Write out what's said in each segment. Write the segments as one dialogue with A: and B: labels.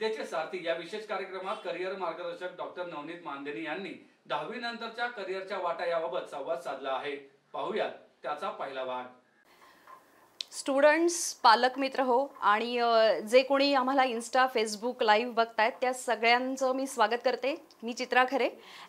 A: विद्येचे सारथी या विशेष कार्यक्रमात करिअर मार्गदर्शक डॉक्टर नवनीत मांदेनी यांनी दहावी नंतरच्या करिअरच्या वाटा याबाबत संवाद साधला आहे पाहूयात त्याचा पहिला भाग
B: स्टुडंट्स पालक मित्र हो आणि जे कोणी आम्हाला इन्स्टा फेसबुक लाईव्ह बघतायत त्या सगळ्यांचं मी स्वागत करते मी चित्रा खरे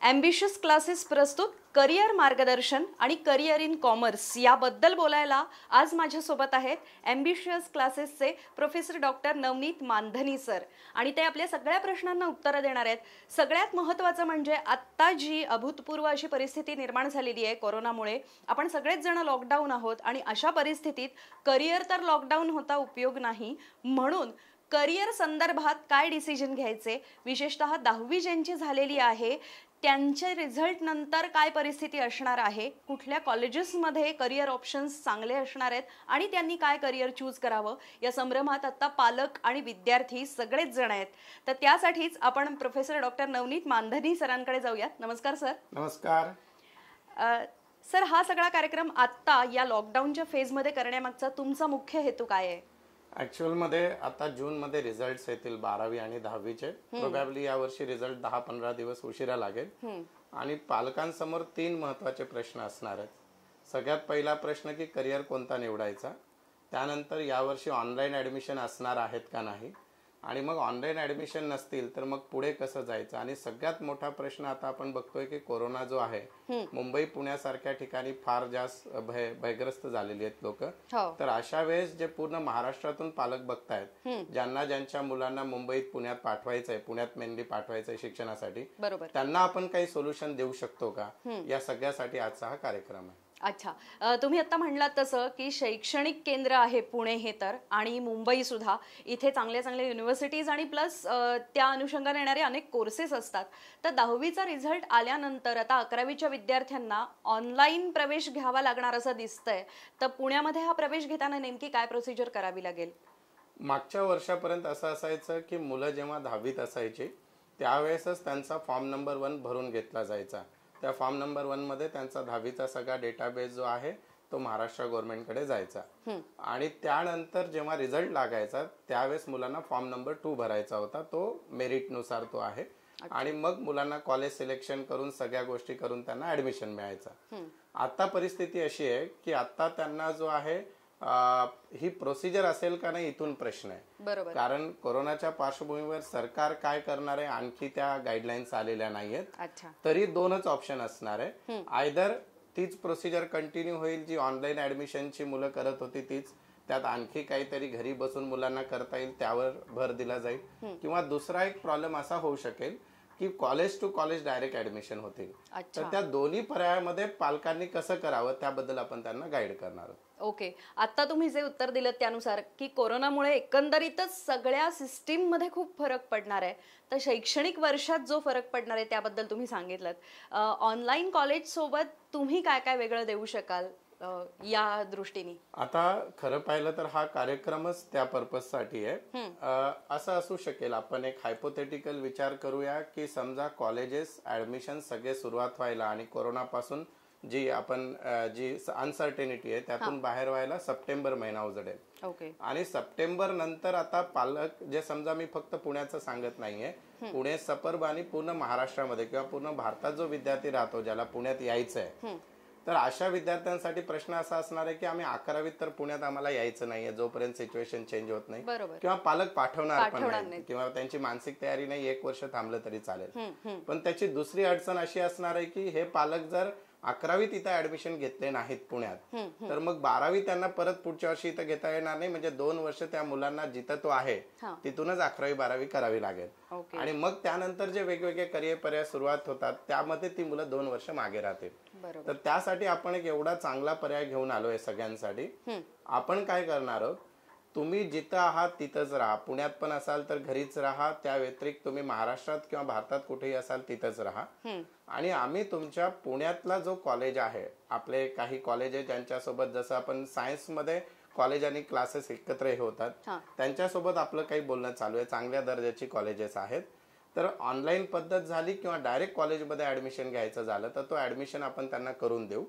B: ॲम्बिशियस क्लासेस प्रस्तुत करिअर मार्गदर्शन आणि करिअर इन कॉमर्स याबद्दल बोलायला आज माझ्यासोबत आहेत ॲम्बिशियस क्लासेसचे professor doctor Navneet Mandhani sir आणि ते आपल्या सगळ्या प्रश्नांना उत्तरं देणार आहेत सगळ्यात महत्त्वाचं म्हणजे आत्ता जी अभूतपूर्व अशी परिस्थिती निर्माण झालेली आहे कोरोनामुळे आपण सगळेच जण लॉकडाऊन आहोत आणि अशा परिस्थितीत करिअर तर लॉकडाऊन होता उपयोग नाही म्हणून करिअर संदर्भात काय डिसिजन घ्यायचे विशेषतः दहावी ज्यांची झालेली आहे त्यांचे रिझल्ट नंतर काय परिस्थिती असणार आहे कुठल्या कॉलेजेसमध्ये करिअर ऑप्शन्स चांगले असणार आहेत आणि त्यांनी काय करिअर चूज करावं या संभ्रमात आत्ता पालक आणि विद्यार्थी सगळेच जण आहेत तर त्यासाठीच आपण प्रोफेसर डॉक्टर नवनीत मानधनी सरांकडे जाऊयात नमस्कार सर नमस्कार सर हा सगळा कार्यक्रम आत्ता या लॉकडाऊनच्या फेजमध्ये करण्यामागचा तुमचा मुख्य हेतू काय आहे
A: मध्ये आता जूनमध्ये रिझल्ट येतील बारावी आणि दहावीचे प्रोबॅबली यावर्षी रिझल्ट दहा पंधरा दिवस उशिरा लागेल आणि पालकांसमोर तीन महत्वाचे प्रश्न असणार आहेत सगळ्यात पहिला प्रश्न की करिअर कोणता निवडायचा त्यानंतर यावर्षी ऑनलाईन ऍडमिशन असणार आहेत का नाही आणि मग ऑनलाईन ॲडमिशन नसतील तर मग पुढे कसं जायचं आणि सगळ्यात मोठा प्रश्न आता आपण बघतोय की कोरोना जो आहे मुंबई पुण्यासारख्या ठिकाणी फार जास्त भय भयग्रस्त झालेली आहेत लोक हो. तर अशा वेळेस जे पूर्ण महाराष्ट्रातून पालक बघतायत ज्यांना ज्यांच्या मुलांना मुंबईत पुण्यात पाठवायचंय पुण्यात मेनली पाठवायचंय शिक्षणासाठी त्यांना आपण काही सोल्युशन देऊ शकतो का या सगळ्यासाठी आजचा हा कार्यक्रम आहे
B: अच्छा तुम्ही आता म्हणलात तसं की शैक्षणिक केंद्र आहे पुणे हे तर आणि मुंबईसुद्धा इथे चांगल्या चांगल्या युनिव्हर्सिटीज आणि प्लस त्या अनुषंगाने येणारे अनेक कोर्सेस असतात तर दहावीचा रिझल्ट आल्यानंतर आता अकरावीच्या विद्यार्थ्यांना ऑनलाईन प्रवेश घ्यावा लागणार असं दिसतंय तर पुण्यामध्ये हा प्रवेश घेताना नेमकी काय प्रोसिजर करावी लागेल
A: मागच्या वर्षापर्यंत असं असायचं की मुलं जेव्हा दहावीत असायची त्यावेळेसच त्यांचा फॉर्म नंबर वन भरून घेतला जायचा त्या फॉर्म नंबर वन मध्ये त्यांचा दहावीचा सगळा डेटाबेस जो आहे तो महाराष्ट्र गव्हर्नमेंटकडे जायचा आणि त्यानंतर जेव्हा रिझल्ट लागायचा त्यावेळेस मुलांना फॉर्म नंबर टू भरायचा होता तो मेरिटनुसार तो आहे आणि मग मुलांना कॉलेज सिलेक्शन करून सगळ्या गोष्टी करून त्यांना ऍडमिशन मिळायचा आता परिस्थिती अशी आहे की आता त्यांना जो आहे ही प्रोसिजर असेल का नाही इथून प्रश्न आहे बरोबर कारण कोरोनाच्या पार्श्वभूमीवर सरकार काय करणार आहे आणखी त्या गाईडलाईन्स आलेल्या नाहीयेत तरी दोनच ऑप्शन असणार आहे आयदर तीच प्रोसिजर कंटिन्यू होईल जी ऑनलाईन ऍडमिशनची मुलं करत होती तीच त्यात आणखी काहीतरी घरी बसून मुलांना करता येईल त्यावर भर दिला जाईल किंवा दुसरा एक प्रॉब्लेम असा होऊ शकेल की college to college direct admission होतील तर त्या दोन्ही पर्यायामध्ये पालकांनी कसं करावं त्याबद्दल आपण त्यांना गाईड करणार आहोत
B: ओके आता तुम्ही जे उत्तर दिलं त्यानुसार की कोरोनामुळे एकंदरीतच सगळ्या सिस्टीममध्ये खूप फरक पडणार आहे तर शैक्षणिक वर्षात जो फरक पडणार आहे त्याबद्दल तुम्ही सांगितलं ऑनलाईन सोबत तुम्ही काय काय वेगळं देऊ शकाल या दृष्टीने
A: आता खरं पाहिलं तर हा कार्यक्रमच त्या पर्पजसाठी आहे असं असू शकेल आपण एक हायपोथेटिकल विचार करूया की समजा कॉलेजेस ऍडमिशन सगळे सुरुवात व्हायला आणि कोरोनापासून पासून जी आपण जी अनसर्टेनिटी आहे त्यातून बाहेर व्हायला सप्टेंबर महिना उजडेल ओके आणि सप्टेंबर नंतर आता पालक जे समजा मी फक्त पुण्याचं सांगत नाहीये पुणे सपर्ब आणि पूर्ण महाराष्ट्रामध्ये किंवा पूर्ण भारतात जो विद्यार्थी राहतो ज्याला पुण्यात यायचं आहे तर अशा विद्यार्थ्यांसाठी प्रश्न असा असणार आहे की आम्ही अकरावीत तर पुण्यात आम्हाला यायचं नाहीये जोपर्यंत सिच्युएशन चेंज होत नाही किंवा पालक पाठवणार पण नाही किंवा त्यांची मानसिक तयारी नाही एक वर्ष थांबलं तरी चालेल पण त्याची दुसरी अडचण अशी असणार आहे की हे पालक जर अकरावी तिथं ऍडमिशन घेतले नाहीत पुण्यात तर मग बारावी त्यांना परत पुढच्या वर्षी इथं घेता येणार नाही म्हणजे दोन वर्ष त्या मुलांना जिथं तो आहे तिथूनच अकरावी बारावी करावी लागेल आणि मग त्यानंतर जे वेगवेगळे करिअर पर्याय सुरुवात होतात त्यामध्ये ती मुलं दोन वर्ष मागे राहतील तर त्यासाठी आपण एक एवढा चांगला पर्याय घेऊन आलोय सगळ्यांसाठी आपण काय करणार आहोत तुम्ही जिथं आहात तिथंच राहा पुण्यात पण असाल तर घरीच राहा त्या व्यतिरिक्त तुम्ही महाराष्ट्रात किंवा भारतात कुठेही असाल तिथंच राहा आणि आम्ही तुमच्या पुण्यातला जो कॉलेज आहे आपले काही कॉलेज आहे ज्यांच्यासोबत जसं आपण सायन्स मध्ये कॉलेज आणि क्लासेस एकत्र हे होतात त्यांच्यासोबत आपलं काही बोलणं चालू आहे चांगल्या दर्जाची कॉलेजेस आहेत तर ऑनलाईन पद्धत झाली किंवा डायरेक्ट कॉलेजमध्ये ऍडमिशन घ्यायचं झालं तर तो ऍडमिशन आपण त्यांना करून देऊ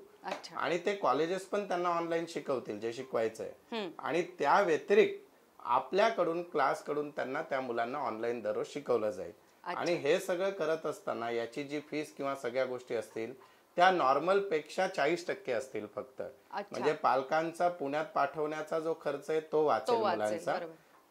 A: आणि ते कॉलेजेस पण त्यांना ऑनलाईन शिकवतील जे शिकवायचं आहे आणि त्या व्यतिरिक्त आपल्याकडून कडून त्यांना त्या मुलांना ऑनलाईन दररोज शिकवलं जाईल आणि हे सगळं करत असताना याची जी फीस किंवा सगळ्या गोष्टी असतील त्या नॉर्मल पेक्षा चाळीस टक्के असतील फक्त म्हणजे पालकांचा पुण्यात पाठवण्याचा जो खर्च आहे तो वाचेल मुलांचा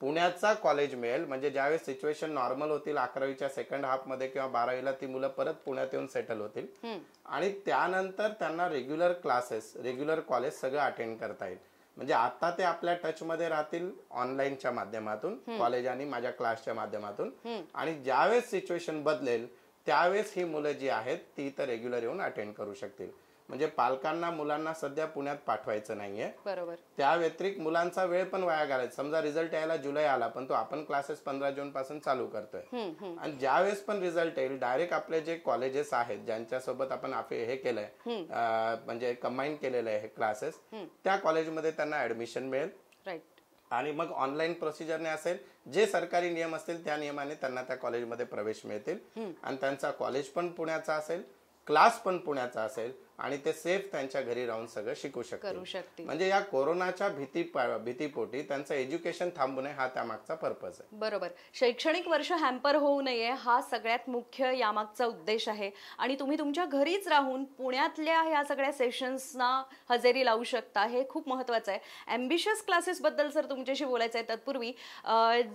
A: पुण्याचा कॉलेज मिळेल म्हणजे ज्यावेळेस सिच्युएशन नॉर्मल होतील अकरावीच्या सेकंड हाफ मध्ये किंवा बारावीला ती मुलं परत पुण्यात येऊन सेटल होतील आणि त्यानंतर त्यांना रेग्युलर क्लासेस रेग्युलर कॉलेज सगळं अटेंड करता येईल म्हणजे आता ते आपल्या टचमध्ये राहतील ऑनलाईनच्या माध्यमातून कॉलेज आणि माझ्या क्लासच्या माध्यमातून आणि ज्यावेळेस सिच्युएशन बदलेल त्यावेळेस ही मुलं जी आहेत ती तर रेग्युलर येऊन अटेंड करू शकतील म्हणजे पालकांना मुलांना सध्या पुण्यात पाठवायचं नाहीये बरोबर त्या व्यतिरिक्त मुलांचा वेळ पण वाया घालायचा समजा रिझल्ट यायला जुलै आला पण तो आपण क्लासेस पंधरा जून पासून चालू करतोय आणि ज्यावेळेस पण रिझल्ट येईल डायरेक्ट आपले जे कॉलेजेस आहेत ज्यांच्या सोबत आपण हे केलंय म्हणजे कंबाईन केलेलं आहे क्लासेस त्या कॉलेजमध्ये त्यांना ऍडमिशन मिळेल आणि मग ऑनलाईन प्रोसिजरने असेल जे सरकारी नियम असतील त्या नियमाने त्यांना त्या कॉलेजमध्ये प्रवेश मिळतील आणि त्यांचा कॉलेज पण पुण्याचा असेल क्लास पण पुण्याचा असेल आणि ते सेफ त्यांच्या घरी राहून सगळं शिकू शकते म्हणजे या कोरोनाच्या भीती भीतीपोटी त्यांचं एज्युकेशन थांबू नये हा त्यामागचा पर्पज आहे
B: बरोबर शैक्षणिक वर्ष हॅम्पर होऊ नये हा सगळ्यात मुख्य यामागचा उद्देश आहे आणि तुम्ही तुमच्या घरीच राहून पुण्यातल्या ह्या सगळ्या सेशन्सना हजेरी लावू शकता हे खूप महत्वाचं आहे अँबिशियस क्लासेसबद्दल सर तुमच्याशी बोलायचं आहे तत्पूर्वी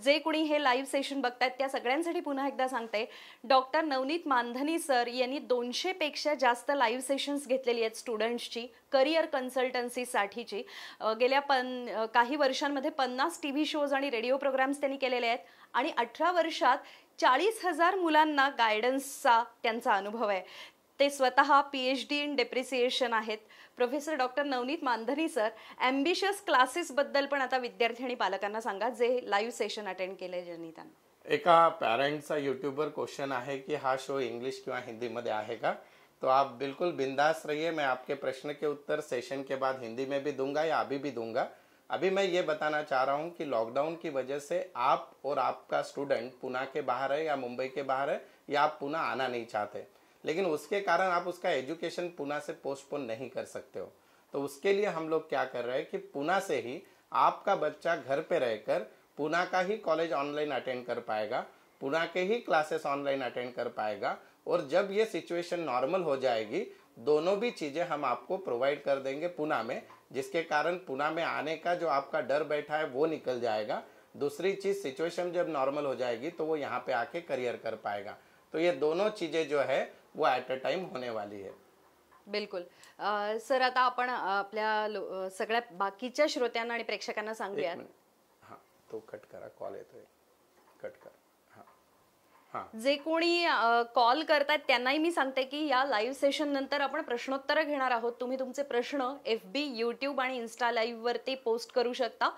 B: जे कोणी हे लाईव्ह सेशन बघतायत त्या सगळ्यांसाठी पुन्हा एकदा सांगते डॉक्टर नवनीत मानधनी सर यांनी दोनशे पेक्षा जास्त लाईव्ह सेशन्स घेतलेली आहेत स्टुडंट्सची करिअर कन्सल्टन्सीसाठीची गेल्या पन काही वर्षांमध्ये पन्नास टी व्ही शोज आणि रेडिओ प्रोग्राम्स त्यांनी केलेले आहेत आणि अठरा वर्षात चाळीस हजार मुलांना गायडन्सचा त्यांचा अनुभव आहे ते स्वतः P H D in depreciation आहेत professor doctor Navneet Mandhani sir ambitious क्लासेसबद्दल पण आता विद्यार्थी आणि पालकांना सांगा जे लाईव्ह सेशन अटेंड केले ज्यांनी त्यांना
A: एका पॅरेंटचा यूट्यूबवर क्वेश्चन आहे की हा शो इंग्लिश किंवा हिंदीमध्ये आहे का तो आप बिल्कुल बिंदास रहिए मैं आपके प्रश्न के उत्तर सेशन के बाद हिंदी में भी दूंगा या अभी भी दूंगा अभी मैं ये बताना चाह रहा हूँ कि लॉकडाउन की वजह से आप और आपका स्टूडेंट पुणे के बाहर है या मुंबई के बाहर है या आप पुणे आना नहीं चाहते लेकिन उसके कारण आप उसका एजुकेशन पुणे से पोस्टपोन नहीं कर सकते हो तो उसके लिए हम लोग क्या कर रहे हैं कि पुणे से ही आपका बच्चा घर पे रहकर पुणे का ही कॉलेज ऑनलाइन अटेंड कर पाएगा पुणे के ही क्लासेस ऑनलाइन अटेंड कर पाएगा और जब ये सिचुएशन नॉर्मल हो जाएगी दोनों भी चीज़ें हम आपको प्रोवाइड कर देंगे पुणे में जिसके कारण पुणे में आने का जो आपका डर बैठा है वो निकल जाएगा दूसरी चीज़ सिचुएशन जब नॉर्मल हो जाएगी तो वो यहाँ पे आके करियर कर पाएगा तो ये दोनों चीज़ें जो है वो एट अ टाइम होने वाली है
B: बिल्कुल सर आता आपण आपल्या सगळ्या बाकीच्या श्रोत्यांना आणि प्रेक्षकांना सांगूयात
A: हां तो कट करा कॉल येतोय कट करा
B: जे कोणी कॉल करतात त्यांनाही मी सांगते की या लाईव्ह सेशन नंतर आपण प्रश्नोत्तर घेणार आहोत तुम्ही तुमचे प्रश्न एफ बी युट्यूब आणि इन्स्टा लाईव्ह वरती पोस्ट करू शकता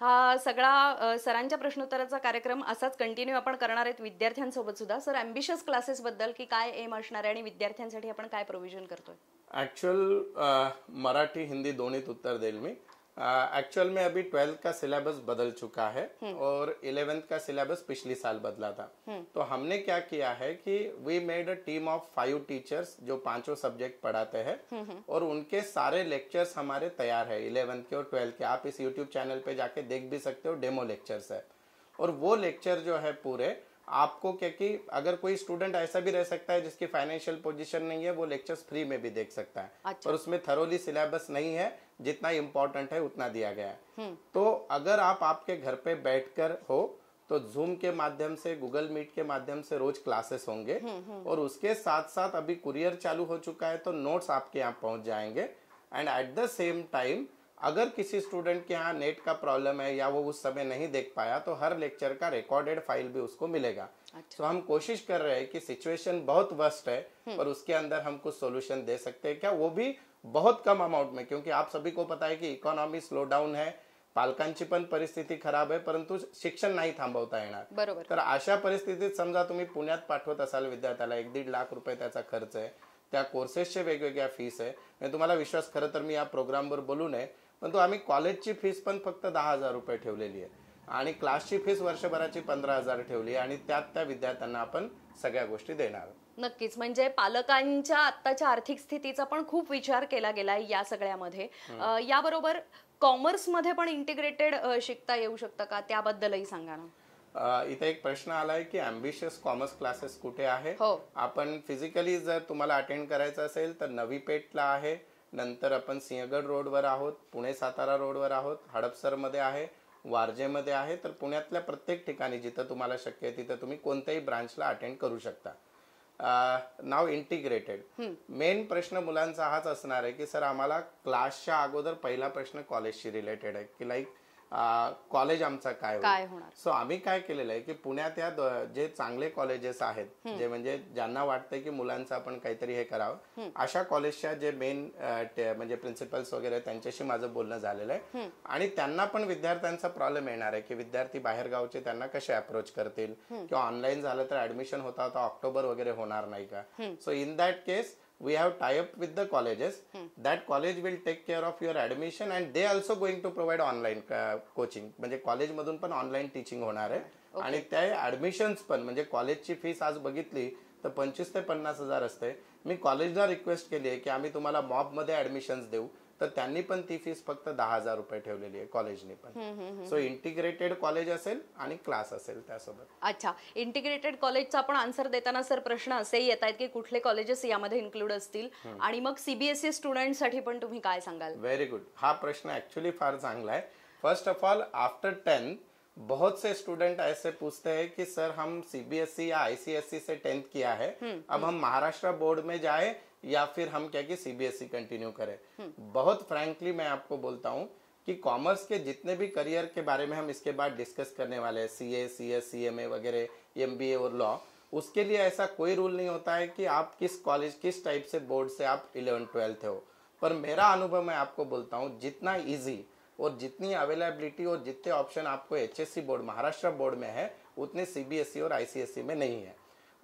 B: हा सगळा सरांच्या प्रश्नोत्तराचा कार्यक्रम असाच कंटिन्यू आपण करणार आहेत विद्यार्थ्यांसोबत सुद्धा सर अँबिशियस क्लासेस बद्दल की काय एम असणार आहे आणि विद्यार्थ्यांसाठी आपण काय प्रोव्हिजन करतोय
A: ऍक्च्युअल मराठी हिंदी दोन्हीत उत्तर देईल मी एक्चुअल में अभी ट्वेल्थ का सिलेबस बदल चुका है हम्म। और इलेवेंथ का सिलेबस पिछले साल बदला था हम्म। तो हमने क्या किया है कि we made a team of five teachers जो पांचों सब्जेक्ट पढ़ाते हैं हम्म, और उनके सारे लेक्चर्स हमारे तैयार है इलेवेंथ के और ट्वेल्थ के आप इस यूट्यूब चैनल पे जाके देख भी सकते हो डेमो लेक्चर्स है और वो लेक्चर जो है पूरे आपको क्योंकि अगर कोई स्टूडेंट ऐसा भी रह सकता है जिसकी फाइनेंशियल पोजीशन नहीं है वो लेक्चर्स फ्री में भी देख सकता है अच्छा। पर उसमें थरोली सिलेबस नहीं है जितना इम्पोर्टेंट है उतना दिया गया है हम्म। तो अगर आप आपके घर पे बैठकर हो तो जूम के माध्यम से गूगल मीट के माध्यम से रोज क्लासेस होंगे हम्म, हम्म। और उसके साथ साथ अभी कुरियर चालू हो चुका है तो नोट्स आपके यहाँ पहुंच जाएंगे and at the same time अगर किसी स्टूडेंट के यहाँ नेट का प्रॉब्लम है या वो उस समय नहीं देख पाया तो हर लेक्चर का रिकॉर्डेड फाइल भी उसको मिलेगा अच्छा। हम कोशिश कर रहे हैं कि सिचुएशन बहुत वर्स्ट है पर उसके अंदर हम कुछ सोल्यूशन दे सकते हैं क्या वो भी बहुत कम अमाउंट में क्योंकि आप सभी को पता है कि इकोनॉमी स्लो डाउन है पालकांची पण परिस्थिती खराब है परंतु शिक्षण नाही थांबवता येणार बरोबर तर अशा परिस्थितीत समजा तुम्ही पुण्यात पाठवत असाल विद्यार्थ्याला एक दीड लाख रुपये त्याचा खर्च आहे त्या कोर्सेसचे वेगवेगळ्या फीस आहे तुम्हाला विश्वास खरं तर मी या प्रोग्रामवर बोलू नये तो आम्ही कॉलेजची फीस पण फक्त दहा हजार रुपये ठेवलेली आहे आणि क्लासची फीस वर्षभराची पंधरा हजार ठेवली आणि त्यात त्या विद्यार्थ्यांना आपण सगळ्या गोष्टी देणार
B: नक्कीच म्हणजे पालकांच्या आत्ताच्या आर्थिक स्थितीचा पण खूप विचार केला गेला या सगळ्यामध्ये याबरोबर मध्ये पण इंटिग्रेटेड शिकता येऊ शकतं का त्याबद्दलही सांगा
A: ना इथे एक प्रश्न आलाय की अम्बिशियस कॉमर्स क्लासेस कुठे आहे हो. आपण फिजिकली जर तुम्हाला अटेंड करायचं असेल तर नवी पेठला आहे नंतर आपण सिंहगड रोडवर आहोत पुणे सातारा रोडवर आहोत हडपसरमध्ये आहे वारजेमध्ये आहे तर पुण्यातल्या प्रत्येक ठिकाणी जिथं तुम्हाला शक्य आहे तिथं तुम्ही कोणत्याही ब्रांचला अटेंड करू शकता नाव इंटिग्रेटेड मेन प्रश्न मुलांचा हाच असणार आहे की सर आम्हाला क्लासच्या अगोदर पहिला प्रश्न कॉलेजशी रिलेटेड आहे की लाईक कॉलेज आमचा काय काय होणार सो आम्ही काय केलेलं आहे की पुण्यात या जे चांगले कॉलेजेस आहेत जे म्हणजे ज्यांना वाटतंय की मुलांचं आपण काहीतरी हे करावं अशा कॉलेजच्या जे मेन म्हणजे प्रिन्सिपल्स वगैरे त्यांच्याशी माझं बोलणं झालेलं आहे आणि त्यांना पण विद्यार्थ्यांचा प्रॉब्लेम येणार आहे की विद्यार्थी बाहेर गावचे त्यांना कसे अप्रोच करतील किंवा ऑनलाईन झालं तर ऍडमिशन होता होता ऑक्टोबर वगैरे होणार नाही का so in that case we have tie up with the colleges that college will take care of your admission and they also going to provide online coaching म्हणजे कॉलेजमधून पण ऑनलाईन टीचिंग होणार आहे आणि त्या ऍडमिशन पण म्हणजे कॉलेजची फीस आज बघितली तर पंचवीस ते पन्नास हजार असते मी कॉलेजला रिक्वेस्ट केली आहे की आम्ही तुम्हाला मॉबमध्ये ऍडमिशन देऊ तर त्यांनी पण ती फीस फक्त दहा हजार रुपये ठेवलेली आहे कॉलेजने
B: पण सो
A: इंटिग्रेटेड कॉलेज असेल आणि क्लास असेल त्यासोबत
B: अच्छा इंटिग्रेटेड कॉलेजचा आपण आन्सर देताना सर प्रश्न असे येत आहेत की कुठले कॉलेजेस यामध्ये इन्क्लूड असतील आणि मग सीबीएसई स्टुडंट e साठी पण तुम्ही काय सांगाल
A: व्हेरी गुड हा प्रश्न ऍक्च्युली फार चांगला आहे first of all after tenth बहुत से स्टूडेंट ऐसे पूछते हैं कि सर हम सीबीएसई e या आईसीएसई e से टेंथ किया है अब हम महाराष्ट्र बोर्ड में जाए या फिर हम क्या कि सीबीएसई कंटिन्यू e करें बहुत फ्रेंकली मैं आपको बोलता हूँ कि कॉमर्स के जितने भी करियर के बारे में हम इसके बाद डिस्कस करने वाले हैं C A C S C M A वगैरह एम बी ए और लॉ उसके लिए ऐसा कोई रूल नहीं होता है कि आप किस कॉलेज किस टाइप से बोर्ड से आप इलेवन ट्वेल्थ हो पर मेरा अनुभव मैं आपको बोलता हूँ जितना ईजी और जितनी अवेलेबिलिटी और जितने ऑप्शन आपको एच बोर्ड महाराष्ट्र बोर्ड में है उतने सी e और आई e में नहीं है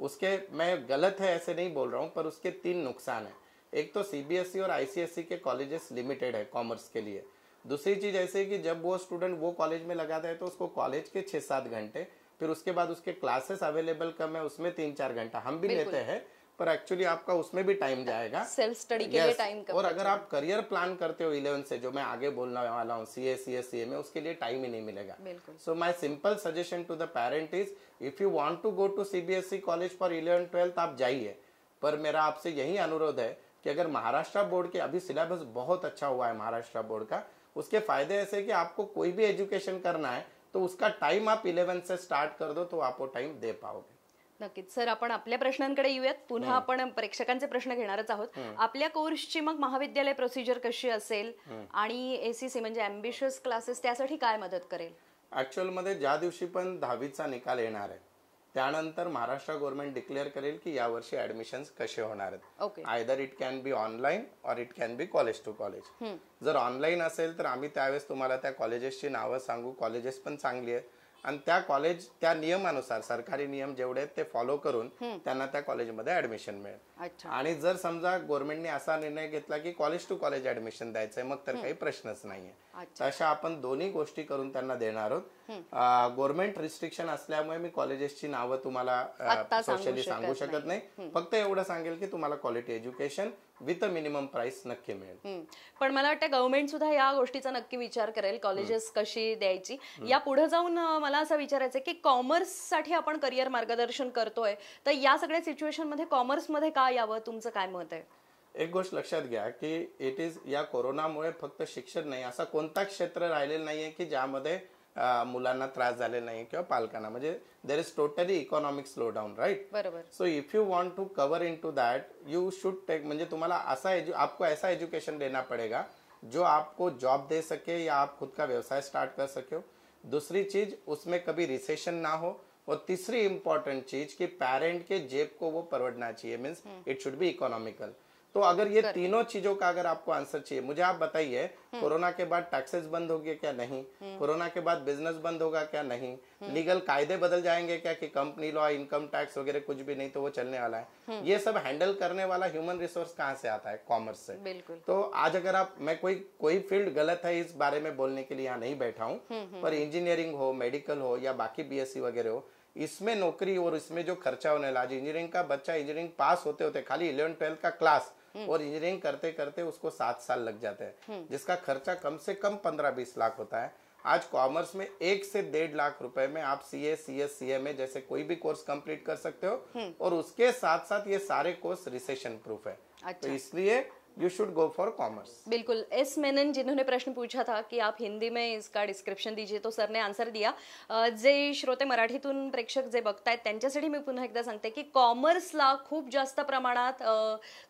A: उसके मैं गलत है ऐसे नहीं बोल रहा हूँ पर उसके तीन नुकसान हैं एक तो सीबीएसई e और आईसीएसई e के कॉलेजेस लिमिटेड है कॉमर्स के लिए दूसरी चीज़ ऐसे कि जब वो स्टूडेंट वो कॉलेज में लगाता है तो उसको कॉलेज के छह सात घंटे फिर उसके बाद उसके क्लासेस अवेलेबल कम है उसमें तीन चार घंटा हम भी लेते हैं पर एक्चुअली आपका उसमें भी टाइम जाएगा सेल्फ स्टडी के yes. लिए टाइम और अगर आप करियर प्लान करते हो इलेवन से जो मैं आगे बोलने वाला हूँ C A C S C A में उसके लिए टाइम ही नहीं मिलेगा so my simple suggestion to the parent is if you want to go to CBSE college for eleven twelfth आप जाइए पर मेरा आपसे यही अनुरोध है कि अगर महाराष्ट्र बोर्ड के अभी सिलेबस बहुत अच्छा हुआ है महाराष्ट्र बोर्ड का उसके फायदे ऐसे कि आपको कोई भी एजुकेशन करना है तो उसका टाइम आप इलेवन से स्टार्ट कर दो तो आप वो टाइम दे पाओगे
B: नक्कीच सर आपण आपल्या प्रश्नांकडे येऊयात पुन्हा आपण प्रेक्षकांचे प्रश्न घेणारच आहोत आपल्या कोर्सची मग महाविद्यालय प्रोसिजर कशी असेल आणि एसीसी म्हणजे अम्बिशियस क्लासेस त्यासाठी काय मदत
A: करेल मध्ये ज्या दिवशी पण दहावीचा निकाल येणार आहे त्यानंतर महाराष्ट्र गव्हर्नमेंट डिक्लेअर करेल की यावर्षी ऍडमिशन कसे होणार आहेत either it can be online or it can be college to college जर ऑनलाईन असेल तर आम्ही त्यावेळेस तुम्हाला त्या कॉलेजेसची नावं सांगू कॉलेजेस पण चांगली आहेत आणि त्या कॉलेज त्या नियमानुसार सरकारी नियम जेवढे आहेत ते फॉलो करून त्यांना त्या कॉलेजमध्ये ऍडमिशन मिळेल आणि जर समजा गव्हर्नमेंटने असा निर्णय घेतला की कॉलेज टू कॉलेज ऍडमिशन द्यायचंय मग तर काही प्रश्नच नाहीये अशा आपण दोन्ही गोष्टी करून त्यांना देणार आहोत गव्हर्नमेंट रिस्ट्रिक्शन असल्यामुळे मी कॉलेजेसची नावं तुम्हाला सोशली सांगू शकत नाही फक्त एवढं सांगेल की तुम्हाला quality education with a minimum price नक्की मिळेल
B: पण मला वाटतं गव्हर्नमेंट सुद्धा या गोष्टीचा नक्की विचार करेल कॉलेजेस कशी द्यायची या पुढे जाऊन मला असं विचारायचं की कॉमर्स साठी आपण करिअर मार्गदर्शन करतोय तर या सगळ्या सिच्युएशन मध्ये कॉमर्स मध्ये का यावं तुमचं काय मत आहे
A: एक गोष्ट लक्षात घ्या की इट इज या कोरोनामुळे फक्त शिक्षण नाही असा कोणता क्षेत्र राहिलेला नाहीये की ज्यामध्ये मुलांना त्रास झाले नाही किंवा पालकांना म्हणजे there is totally economic slow down right बरोबर so if you want to cover into that you should take म्हणजे तुम्हाला असा आपको ऐसा एजुकेशन देना पड़ेगा जो आपको जॉब दे सके या आप खुद का व्यवसाय स्टार्ट कर सके हो दूसरी चीज उसमें कभी रिसेशन ना हो और तीसरी इंपॉर्टेंट चीज कि पेरेंट के जेब को वो परवड़ना चाहिए means it should be economical तो अगर ये तीनों चीजों का अगर आपको आंसर चाहिए मुझे आप बताइए हम्म। कोरोना के बाद टैक्सेस बंद होगी क्या नहीं हम्म। कोरोना के बाद बिजनेस बंद होगा क्या नहीं हम्म। लीगल कायदे बदल जाएंगे क्या कि कंपनी लॉ इनकम टैक्स वगैरह कुछ भी नहीं तो वो चलने वाला है ये सब हैंडल करने वाला ह्यूमन रिसोर्स कहाँ से आता है कॉमर्स से तो आज अगर आप मैं कोई कोई फील्ड गलत है इस बारे में बोलने के लिए यहाँ नहीं बैठा हूँ पर इंजीनियरिंग हो मेडिकल हो या बाकी बी e वगैरह हो इसमें नौकरी और इसमें जो खर्चा होने लगा इंजीनियरिंग का बच्चा इंजीनियरिंग पास होते होते खाली इलेवन ट्वेल्थ का क्लास हम्म। और इंजीनियरिंग करते करते उसको सात साल लग जाते हैं हम्म। जिसका खर्चा कम से कम पंद्रह बीस लाख होता है आज कॉमर्स में एक से डेढ़ लाख रुपए में आप C A C S C M A जैसे कोई भी कोर्स कंप्लीट कर सकते हो हम्म। और उसके साथ साथ ये सारे कोर्स रिसेशन प्रूफ है तो अच्छा। तो इसलिए you should go for commerce
B: बिल्कुल एस मेनन जिन्होंने प्रश्न पूछा था कि आप हिंदी में इसका डिस्क्रिप्शन दीजिए तो सर ने आंसर दिया जे श्रोते मराठीतून प्रेक्षक जे बघतायत त्यांच्यासाठी मी पुन्हा एकदा सांगते की कॉमर्सला खूप जास्त प्रमाणात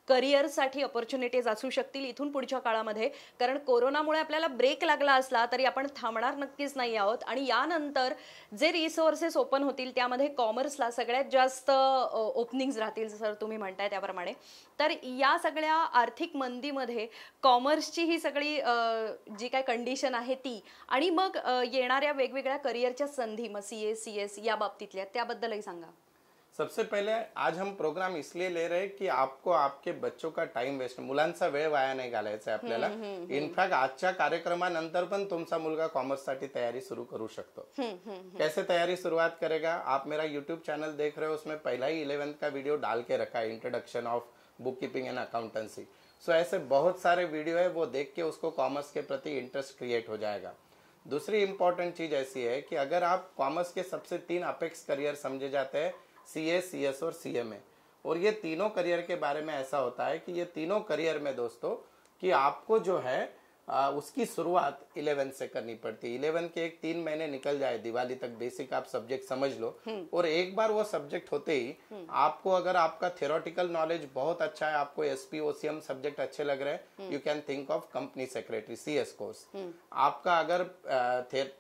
B: करिअरसाठी ऑपॉर्च्युनिटीज असू शकतील इथून पुढच्या काळामध्ये कारण कोरोनामुळे आपल्याला ब्रेक लागला असला तरी आपण थांबणार नक्कीच नाही आहोत आणि यानंतर जे रिसोर्सेस ओपन होतील त्यामध्ये कॉमर्सला सगळ्यात जास्त ओपनिंग्स राहतील सर तुम्ही म्हणताय त्याप्रमाणे तर या सगळ्या आर्थिक मंदीमध्ये कॉमर्सची ही सगळी जी काय कंडिशन आहे ती आणि मग येणाऱ्या वेगवेगळ्या करिअरच्या संधी मग सी ए सी एस या बाबतीतल्या त्याबद्दलही सांगा
A: सबसे पहिले आज हम प्रोग्राम इसलिए ले रहे की आपको आपके बच्चों का टाइम वेस्ट मुलांचा वेळ वाया नाही घालायचा आपल्याला इनफॅक्ट आजच्या कार्यक्रमानंतर पण तुमचा मुलगा कॉमर्स साठी तयारी सुरू करू शकतो कैसे तयारी सुरुवात करेगा आप मेरा यूट्यूब चॅनल देख रहे हो उसमें पहिला ही इलेवेंथ का व्हिडिओ डाल के रखा introduction of book keeping and accountancy so ऐसे बहुत सारे वीडियो है वो देख के उसको कॉमर्स के प्रति इंटरेस्ट क्रिएट हो जाएगा दूसरी इंपॉर्टेंट चीज़ ऐसी है कि अगर आप कॉमर्स के सबसे तीन अपेक्स करियर समझे जाते हैं सी ए सी एस और सी एम ए और ये तीनों करियर के बारे में ऐसा होता है कि ये तीनों करियर में दोस्तों कि आपको जो है आ, उसकी शुरुआत इलेवेंथ से करनी पड़ती है इलेवेंथ के एक तीन महीने निकल जाए दिवाली तक बेसिक आप सब्जेक्ट समझ लो हम्म। और एक बार वो सब्जेक्ट होते ही हम्म। आपको अगर आपका थियोरटिकल नॉलेज बहुत अच्छा है आपको एसपी ओसीएम सब्जेक्ट अच्छे लग रहे हैं you can think of company secretary C S course आपका अगर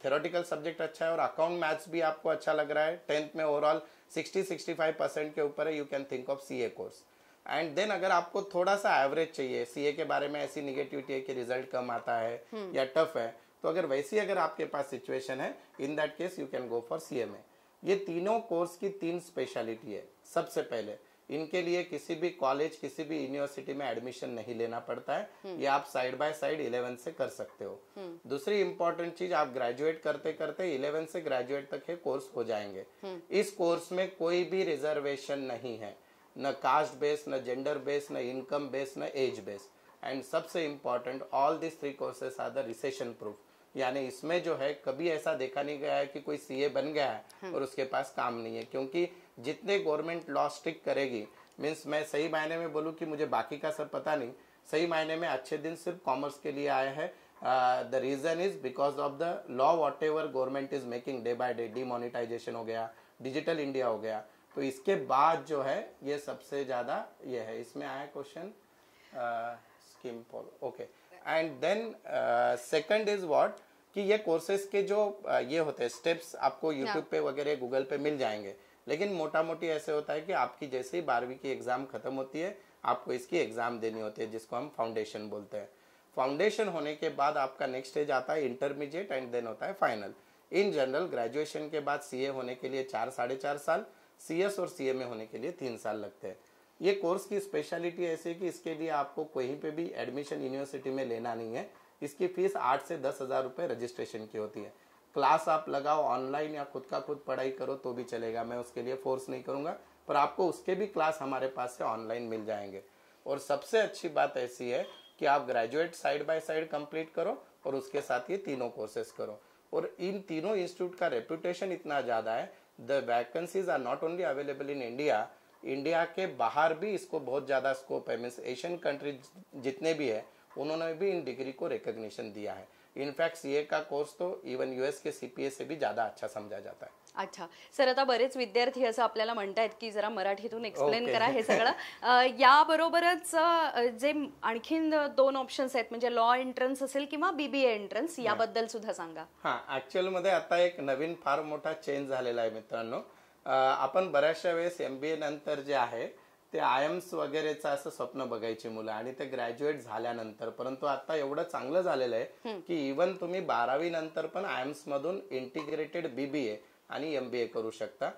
A: थियोरटिकल सब्जेक्ट अच्छा है और अकाउंट मैथ्स भी आपको अच्छा लग रहा है टेंथ में overall sixty sixty five percent के ऊपर है you can think of C A course and then अगर आपको थोड़ा सा एवरेज चाहिए सीए के बारे में ऐसी निगेटिविटी है कि रिजल्ट कम आता है hmm. या टफ है तो अगर वैसी अगर आपके पास सिचुएशन है in that case you can go for CMA ये तीनों कोर्स की तीन स्पेशलिटी है सबसे पहले इनके लिए किसी भी कॉलेज किसी भी यूनिवर्सिटी में एडमिशन नहीं लेना पड़ता है हम्म। ये आप साइड बाय साइड इलेवन से कर सकते हो हम्म। दूसरी इंपॉर्टेंट चीज आप ग्रेजुएट करते करते इलेवन से ग्रेजुएट तक ये कोर्स हो जाएंगे इस कोर्स में कोई भी रिजर्वेशन नहीं है न कास्ट बेस न जेंडर बेस न इनकम बेस न एज बेस एंड सबसे important all this three courses are the recession proof यानी इसमें जो है कभी ऐसा देखा नहीं गया है कि कोई सीए बन गया है हम्म। और उसके पास काम नहीं है क्योंकि जितने गवर्नमेंट लॉ स्ट्रिक करेगी मीन्स मैं सही मायने में बोलूँ कि मुझे बाकी का सब पता नहीं सही मायने में अच्छे दिन सिर्फ कॉमर्स के लिए आए हैं the reason is because of the law whatever government is making day by day demonetization हो गया डिजिटल इंडिया हो गया तो इसके बाद जो है ये सबसे ज़्यादा ये है इसमें आया question scheme follow okay and then second is what कि ये कोर्सेज के जो uh, ये होते हैं स्टेप्स आपको यूट्यूब पे वगैरह गूगल पे मिल जाएंगे लेकिन मोटा मोटी ऐसे होता है कि आपकी जैसे ही बारहवीं की एग्ज़ाम ख़त्म होती है आपको इसकी एग्ज़ाम देनी होती है जिसको हम फाउंडेशन बोलते हैं फाउंडेशन होने के बाद आपका नेक्स्ट स्टेज आता है इंटरमीडिएट एंड देन होता है फाइनल इन जनरल ग्रेजुएशन के बाद सीए होने के लिए चार साढ़े चार साल सीएस और सीएमए होने के लिए तीन साल लगते हैं ये कोर्स की स्पेशलिटी ऐसी कि इसके लिए आपको कहीं पे भी एडमिशन यूनिवर्सिटी में लेना नहीं है इसकी फीस आठ से दस हज़ार रुपये रजिस्ट्रेशन की होती है क्लास आप लगाओ ऑनलाइन या खुद का खुद पढ़ाई करो तो भी चलेगा मैं उसके लिए फोर्स नहीं करूँगा पर आपको उसके भी क्लास हमारे पास से ऑनलाइन मिल जाएंगे और सबसे अच्छी बात ऐसी है कि आप graduate side by side complete करो और उसके साथ ये तीनों कोर्सेस करो और इन तीनों इंस्टीट्यूट का रेपुटेशन इतना ज़्यादा है the vacancies are not only available in India India के बाहर भी इसको बहुत ज़्यादा स्कोप है मीन्स एशियन कंट्री जितने भी है उन्होंने भी इन डिग्री को रिकग्निशन दिया है इनफैक्ट सी का कोर्स तो इवन यूएस के सी से भी ज़्यादा अच्छा समझा जाता है
B: अच्छा सर आता बरेच विद्यार्थी असं आपल्याला म्हणतायत की जरा मराठीतून एक्सप्लेन okay. करा हे सगळं याबरोबरच जे आणखीन दोन ऑप्शन्स आहेत म्हणजे लॉ एंट्रन्स असेल किंवा बीबीए एंट्रन्स याबद्दल सुद्धा सांगा
A: हा ऍक्च्युअल मध्ये आता एक नवीन फार मोठा चेंज झालेला आहे मित्रांनो आपण बऱ्याचशा वेळेस एमबीए नंतर जे आहे ते आय एम्स वगैरेचं असं स्वप्न बघायची मुलं आणि ते ग्रॅज्युएट झाल्यानंतर परंतु आता एवढं चांगलं झालेलं आहे की इव्हन तुम्ही बारावी नंतर पण आय एम्स मधून इंटिग्रेटेड बीबीए आणि एमबीए करू शकता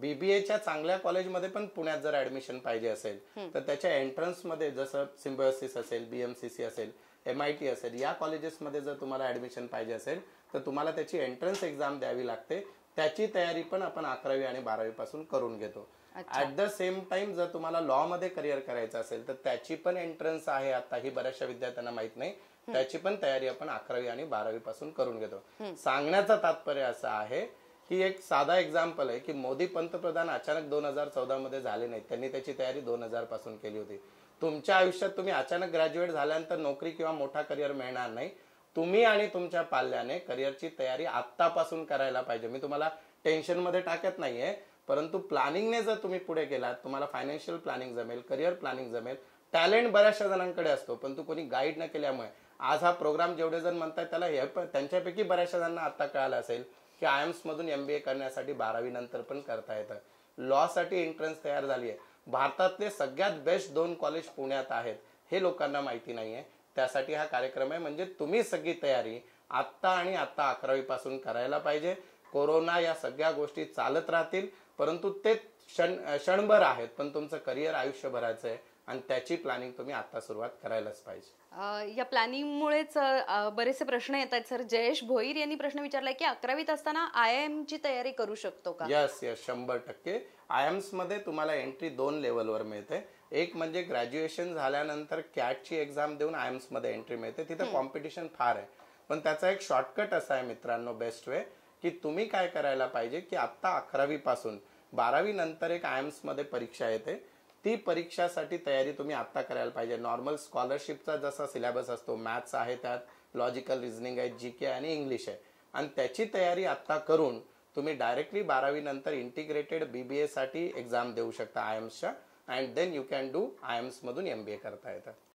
A: बीबीएच्या चांगल्या कॉलेजमध्ये पण पुण्यात जर ऍडमिशन पाहिजे असेल तर त्याच्या एंट्रन्स मध्ये जसं सिम्बॉसिस असेल बीएमसीसी असेल एमआयटी असेल या कॉलेजेसमध्ये जर तुम्हाला ऍडमिशन पाहिजे असेल तर तुम्हाला त्याची एंट्रन्स एक्झाम द्यावी लागते त्याची तयारी पण आपण अकरावी आणि बारावी पासून करून घेतो ऍट द सेम टाइम जर तुम्हाला लॉ मध्ये करिअर करायचं असेल तर त्याची पण एंट्रन्स आहे आता ही बऱ्याचशा विद्यार्थ्यांना माहित नाही त्याची पण तयारी आपण अकरावी आणि बारावी पासून करून घेतो सांगण्याचा तात्पर्य असं आहे ही एक साधा एक्झाम्पल आहे की मोदी पंतप्रधान अचानक दोन हजार मध्ये झाले नाहीत त्यांनी त्याची तयारी दोन हजार पासून केली होती तुमच्या आयुष्यात तुम्ही अचानक ग्रॅज्युएट झाल्यानंतर नोकरी किंवा मोठा करिअर मिळणार नाही तुम्ही आणि तुमच्या पाल्याने करिअरची तयारी आत्तापासून करायला पाहिजे मी तुम्हाला टेन्शनमध्ये टाकत नाहीये परंतु प्लॅनिंगने जर तुम्ही पुढे गेलात तुम्हाला फायनान्शियल प्लॅनिंग जमेल करिअर प्लॅनिंग जमेल टॅलेंट बऱ्याचशा जणांकडे असतो परंतु कोणी गाईड न केल्यामुळे आज हा प्रोग्राम जेवढे जण म्हणतात त्याला हे त्यांच्यापैकी बऱ्याचशा जणांना आता कळालं असेल की आय एम्समधून एम बी ए करण्यासाठी बारावी नंतर पण करता येतं साठी एंट्रन्स तयार झाली आहे भारतातले सगळ्यात बेस्ट दोन कॉलेज पुण्यात आहेत हे लोकांना माहिती नाहीये त्यासाठी हा कार्यक्रम आहे म्हणजे तुम्ही सगळी तयारी आत्ता आणि आत्ता पासून करायला पाहिजे कोरोना या सगळ्या गोष्टी चालत राहतील परंतु ते क्षण क्षणभर आहेत पण तुमचं करिअर आयुष्यभराचं आहे आणि त्याची प्लॅनिंग तुम्ही आता सुरुवात करायलाच पाहिजे
B: या प्लॅनिंगमुळेच बरेचसे प्रश्न येत आहेत सर जयेश भोईर यांनी प्रश्न विचारला की अकरावीत असताना आय एम ची तयारी करू शकतो का यस
A: यस शंभर टक्के आय एम्स मध्ये तुम्हाला एंट्री दोन लेवलवर मिळते एक म्हणजे ग्रॅज्युएशन झाल्यानंतर कॅट ची एक्झाम देऊन आय मध्ये एंट्री मिळते तिथे कॉम्पिटिशन फार आहे पण त्याचा एक शॉर्टकट असा आहे मित्रांनो बेस्ट वे की तुम्ही काय करायला पाहिजे की आत्ता अकरावी पासून बारावी नंतर एक आय मध्ये परीक्षा येते ती परीक्षासाठी तयारी तुम्ही आत्ता करायला पाहिजे नॉर्मल स्कॉलरशिपचा जसा सिलेबस असतो मॅथ्स आहे त्यात लॉजिकल रिझनिंग आहे जी के आणि इंग्लिश आहे आणि त्याची तयारी आत्ता करून तुम्ही डायरेक्टली नंतर इंटिग्रेटेड बी बी साठी एक्झाम देऊ शकता आय एम्सच्या and then you can do I एम्समधून एम बी ए करता येतं